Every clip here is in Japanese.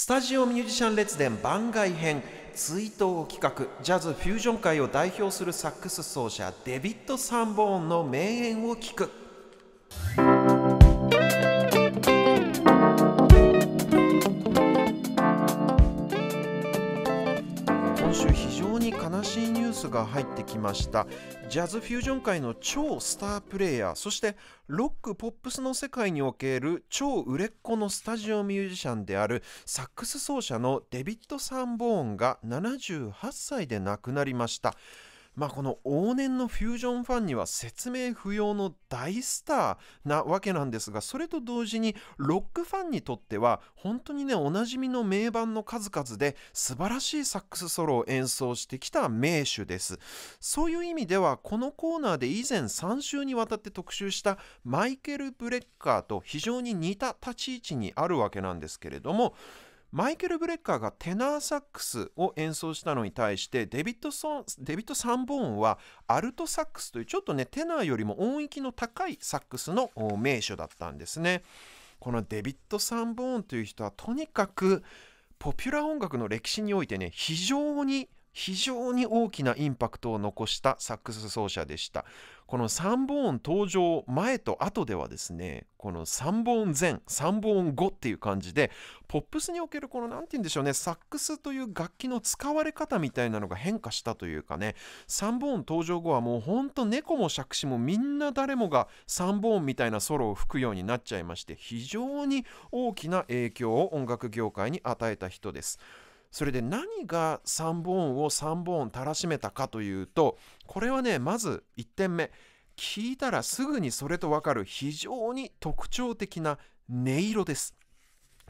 スタジオミュージシャン列伝番外編追悼企画ジャズフュージョン界を代表するサックス奏者デビッド・サンボーンの名演を聞くスが入ってきましたジャズフュージョン界の超スタープレイヤーそしてロックポップスの世界における超売れっ子のスタジオミュージシャンであるサックス奏者のデビッド・サンボーンが78歳で亡くなりました。まあ、この往年のフュージョンファンには説明不要の大スターなわけなんですがそれと同時にロックファンにとっては本当にねおなじみの名盤の数々で素晴らしいサックスソロを演奏してきた名手ですそういう意味ではこのコーナーで以前3週にわたって特集したマイケル・ブレッカーと非常に似た立ち位置にあるわけなんですけれどもマイケル・ブレッカーがテナーサックスを演奏したのに対してデビッドソンデビッド・サンボーンはアルトサックスというちょっとねテナーよりも音域の高いサックスの名手だったんですね。このデビッド・サンボーンという人はとにかくポピュラー音楽の歴史においてね非常に非常に大きなインパクトを残したサックス奏者でした。この3本登場前と後ではですね、この3本前、3本後っていう感じで、ポップスにおけるこの何て言うんでしょうね、サックスという楽器の使われ方みたいなのが変化したというかね、3本登場後はもうほんと猫も杓子もみんな誰もが3本みたいなソロを吹くようになっちゃいまして、非常に大きな影響を音楽業界に与えた人です。それで何が3本を3本たらしめたかというとこれはねまず1点目聞いたらすぐにそれとわかる非常に特徴的な音色です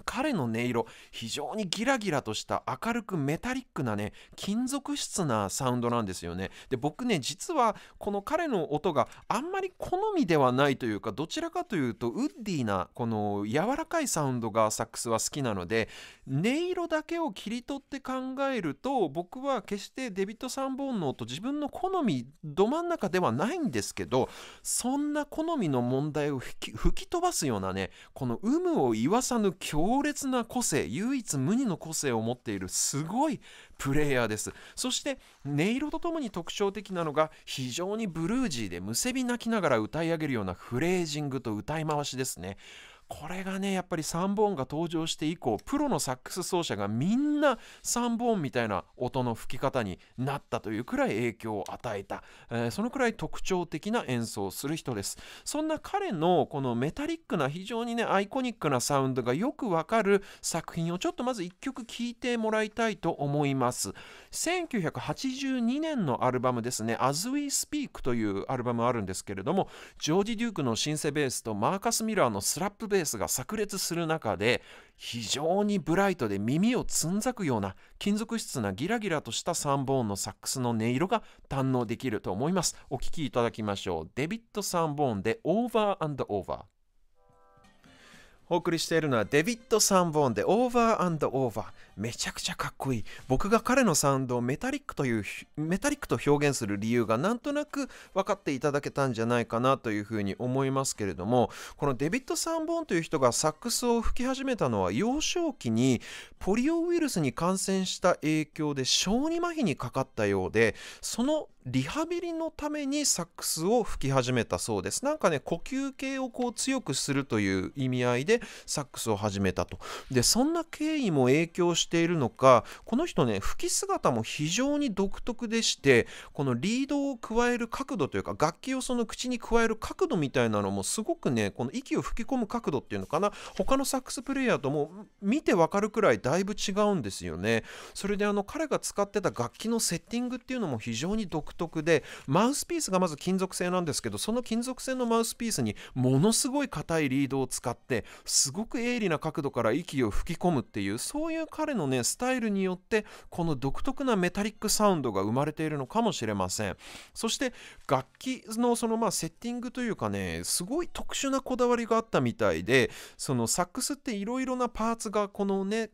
彼の音色非常にギラギラとした明るくメタリックなね金属質なサウンドなんですよねで僕ね実はこの彼の音があんまり好みではないというかどちらかというとウッディなこの柔らかいサウンドがサックスは好きなので音色だけを切り取って考えると僕は決してデビッド・サンボーンの音自分の好みど真ん中ではないんですけどそんな好みの問題を吹き飛ばすようなねこの有無を言わさぬ強強烈な個性唯一無二の個性を持っているすごいプレイヤーですそして音色とともに特徴的なのが非常にブルージーでむせび泣きながら歌い上げるようなフレージングと歌い回しですねこれがねやっぱりサンボーンが登場して以降プロのサックス奏者がみんなサンボーンみたいな音の吹き方になったというくらい影響を与えた、えー、そのくらい特徴的な演奏をする人ですそんな彼のこのメタリックな非常にねアイコニックなサウンドがよくわかる作品をちょっとまず1曲聴いてもらいたいと思います1982年のアルバムですね As We Speak というアルバムあるんですけれどもジョージ・デュークのシンセベースとマーカス・ミラーのスラップベースベースが炸裂する中で非常にブライトで耳をつんざくような金属質なギラギラとしたサンボーンのサックスの音色が堪能できると思いますお聴きいただきましょうデビッド・サンボーンでオーバーオーバー」お送りしているのはデビッド・サンボーンでオーバーオーバー。めちゃくちゃかっこいい。僕が彼のサウンドをメタリックという、メタリックと表現する理由がなんとなく分かっていただけたんじゃないかなというふうに思いますけれども、このデビッド・サンボーンという人がサックスを吹き始めたのは幼少期にポリオウイルスに感染した影響で小児麻痺にかかったようで、そのリハビリのためにサックスを吹き始めたそうです。なんかね、呼吸系をこう強くするという意味合いでサックスを始めたと。で、そんな経緯も影響しているのか、この人ね、吹き姿も非常に独特でして、このリードを加える角度というか、楽器をその口に加える角度みたいなのもすごくね、この息を吹き込む角度っていうのかな、他のサックスプレイヤーとも見てわかるくらいだいぶ違うんですよね。それであの、彼が使ってた楽器のセッティングっていうのも非常に独特特でマウスピースがまず金属製なんですけどその金属製のマウスピースにものすごい硬いリードを使ってすごく鋭利な角度から息を吹き込むっていうそういう彼のねスタイルによってこの独特なメタリックサウンドが生まれているのかもしれませんそして楽器のそのまあセッティングというかねすごい特殊なこだわりがあったみたいでそのサックスっていろいろなパーツがこのね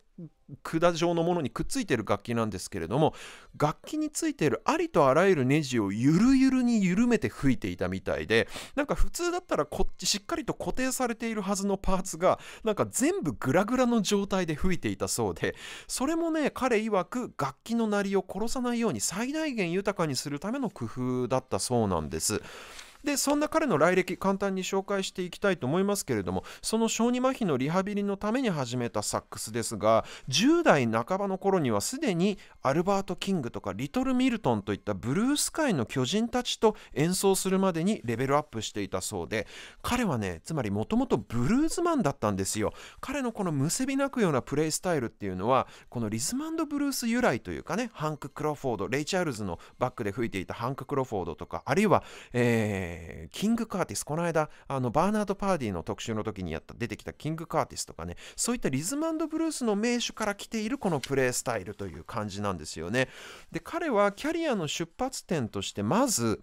管状のものにくっついてる楽器なんですけれども楽器についているありとあらゆるネジをゆるゆるに緩めて吹いていたみたいでなんか普通だったらこっちしっかりと固定されているはずのパーツがなんか全部グラグラの状態で吹いていたそうでそれもね彼曰く楽器の鳴りを殺さないように最大限豊かにするための工夫だったそうなんです。でそんな彼の来歴簡単に紹介していきたいと思いますけれどもその小児麻痺のリハビリのために始めたサックスですが10代半ばの頃にはすでにアルバート・キングとかリトル・ミルトンといったブルース界の巨人たちと演奏するまでにレベルアップしていたそうで彼はねつまりもともとブルーズマンだったんですよ彼のこのむせび泣くようなプレイスタイルっていうのはこのリズムブルース由来というかねハンク・クロフォードレイ・チャールズのバックで吹いていたハンク・クロフォードとかあるいは、えーえー、キング・カーティス、この間、あのバーナード・パーディーの特集の時にやった出てきたキング・カーティスとかね、そういったリズムブルースの名手から来ているこのプレースタイルという感じなんですよね。で、彼はキャリアの出発点として、まず、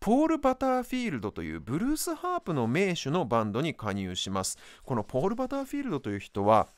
ポール・バターフィールドというブルースハープの名手のバンドに加入します。このポール・バターフィールドという人は、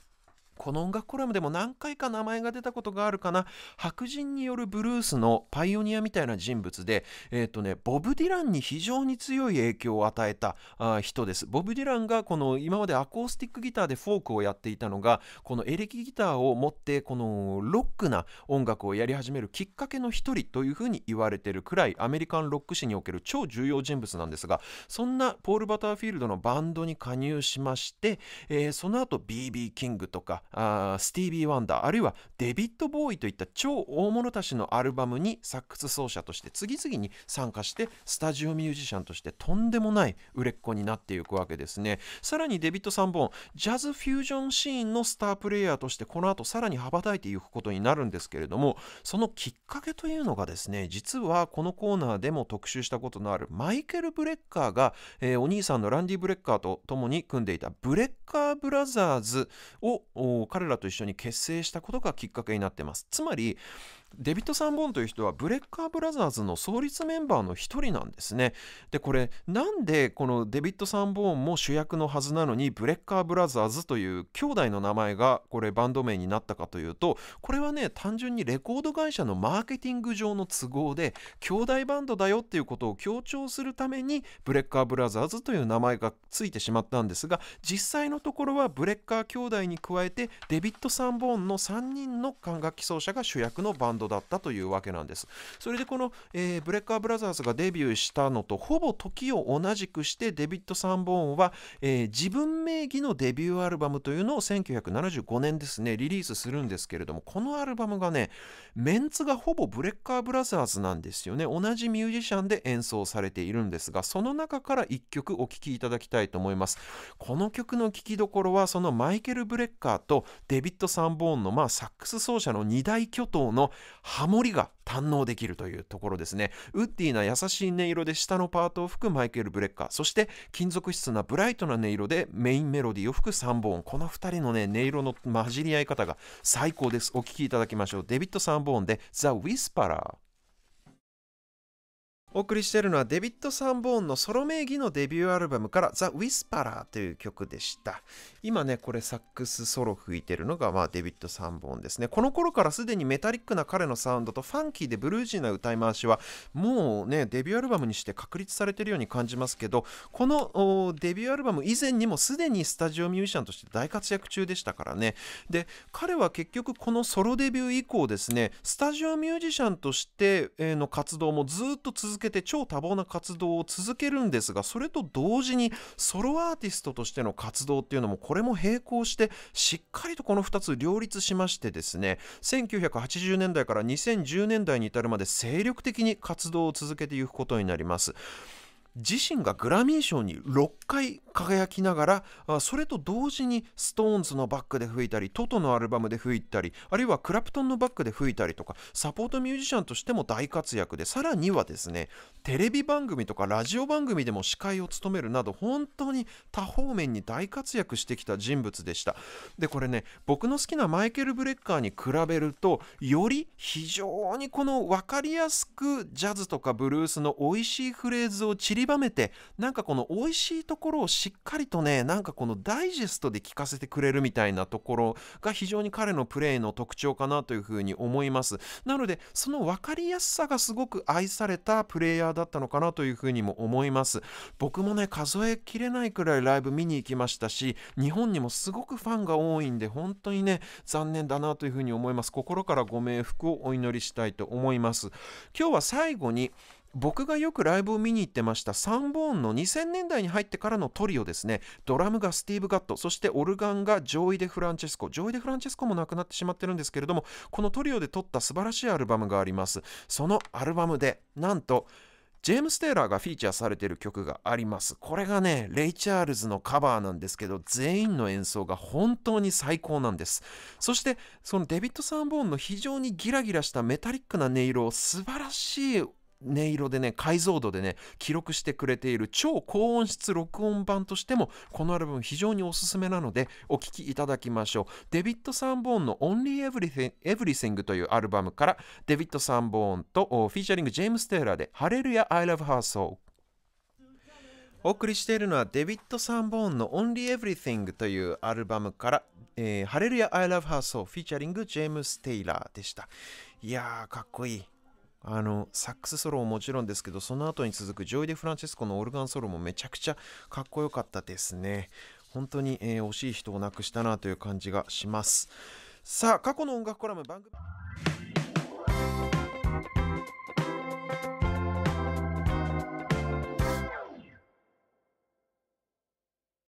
この音楽コラムでも何回か名前が出たことがあるかな白人によるブルースのパイオニアみたいな人物で、えーとね、ボブ・ディランに非常に強い影響を与えたあ人ですボブ・ディランがこの今までアコースティックギターでフォークをやっていたのがこのエレキギターを持ってこのロックな音楽をやり始めるきっかけの一人というふうに言われてるくらいアメリカンロック史における超重要人物なんですがそんなポール・バターフィールドのバンドに加入しまして、えー、その後 BB キングとかあスティービー・ワンダーあるいはデビッド・ボーイといった超大物たちのアルバムにサックス奏者として次々に参加してスタジオミュージシャンとしてとんでもない売れっ子になっていくわけですねさらにデビッド・サンボンジャズフュージョンシーンのスタープレイヤーとしてこの後さらに羽ばたいていくことになるんですけれどもそのきっかけというのがですね実はこのコーナーでも特集したことのあるマイケル・ブレッカーが、えー、お兄さんのランディ・ブレッカーと共に組んでいたブレッカー・ブラザーズを彼らと一緒に結成したことがきっかけになってますつまりデビッド・サンボンという人はブレッカーブラザーズの創立メンバーの一人なんですね。でこれなんでこのデビッド・サンボーンも主役のはずなのにブレッカーブラザーズという兄弟の名前がこれバンド名になったかというとこれはね単純にレコード会社のマーケティング上の都合で兄弟バンドだよっていうことを強調するためにブレッカーブラザーズという名前がついてしまったんですが実際のところはブレッカー兄弟に加えてデビッド・サンボーンの3人の管楽器奏者が主役のバンドドだったというわけなんです。それでこの、えー、ブレッカーブラザーズがデビューしたのとほぼ時を同じくしてデビッド・サンボーンは、えー、自分名義のデビューアルバムというのを1975年ですねリリースするんですけれどもこのアルバムがねメンツがほぼブレッカーブラザーズなんですよね同じミュージシャンで演奏されているんですがその中から1曲お聴きいただきたいと思いますこの曲の聴きどころはそのマイケル・ブレッカーとデビッド・サンボーンの、まあ、サックス奏者の2大巨頭の、ハモリが堪能できるというところですね。ウッディな優しい音色で下のパートを吹くマイケル・ブレッカー、そして金属質なブライトな音色でメインメロディを吹くサンボーン。この2人のね、音色の混じり合い方が最高です。お聴きいただきましょう。デビッド・サンボーンでザ・ウィスパラー」お送りしているのはデビッド・サンボーンのソロ名義のデビューアルバムから「ザ・ウィスパラー」という曲でした今ねこれサックスソロ吹いてるのが、まあ、デビッド・サンボーンですねこの頃からすでにメタリックな彼のサウンドとファンキーでブルージーな歌い回しはもうねデビューアルバムにして確立されてるように感じますけどこのデビューアルバム以前にもすでにスタジオミュージシャンとして大活躍中でしたからねで彼は結局このソロデビュー以降ですねスタジオミュージシャンとしての活動もずっと続けけて超多忙な活動を続けるんですがそれと同時にソロアーティストとしての活動っていうのもこれも並行してしっかりとこの2つ両立しましてですね1980年代から2010年代に至るまで精力的に活動を続けていくことになります。自身がグラミー賞に6回輝きながらそれと同時にストーンズのバックで吹いたりトトのアルバムで吹いたりあるいはクラプトンのバックで吹いたりとかサポートミュージシャンとしても大活躍でさらにはですねテレビ番組とかラジオ番組でも司会を務めるなど本当に多方面に大活躍してきた人物でしたでこれね僕の好きなマイケル・ブレッカーに比べるとより非常にこの分かりやすくジャズとかブルースの美味しいフレーズを散りりばめてなんかこの美味しいところをしっかりとねなんかこのダイジェストで聞かせてくれるみたいなところが非常に彼のプレーの特徴かなというふうに思いますなのでその分かりやすさがすごく愛されたプレイヤーだったのかなというふうにも思います僕もね数えきれないくらいライブ見に行きましたし日本にもすごくファンが多いんで本当にね残念だなというふうに思います心からご冥福をお祈りしたいと思います今日は最後に僕がよくライブを見に行ってましたサンボーンの2000年代に入ってからのトリオですねドラムがスティーブ・ガットそしてオルガンがジョイ・デ・フランチェスコジョイ・デ・フランチェスコも亡くなってしまってるんですけれどもこのトリオで撮った素晴らしいアルバムがありますそのアルバムでなんとジェームス・テイラーがフィーチャーされている曲があります。これがね、レイ・チャールズのカバーなんですけど、全員の演奏が本当に最高なんです。そして、そのデビッド・サンボーンの非常にギラギラしたメタリックな音色を素晴らしい音色でね解像度でね記録してくれている超高音質録音版としてもこのアルバム非常におすすめなのでお聴きいただきましょうデビッド・サンボーンの Only Everything というアルバムからデビッド・サンボーンとフィーチャリングジェームス・テイラーでハレルヤ I Love Her s o u お送りしているのはデビッド・サンボーンの Only Everything というアルバムから、えー、ハレルヤ I Love Her s o u フィーチャリングジェームス・テイラーでしたいやーかっこいいあの、サックスソロももちろんですけど、その後に続くジョイ・デ・フランチェスコのオルガンソロもめちゃくちゃかっこよかったですね。本当に、えー、惜しい人を亡くしたなという感じがします。さあ、過去の音楽コラム番組。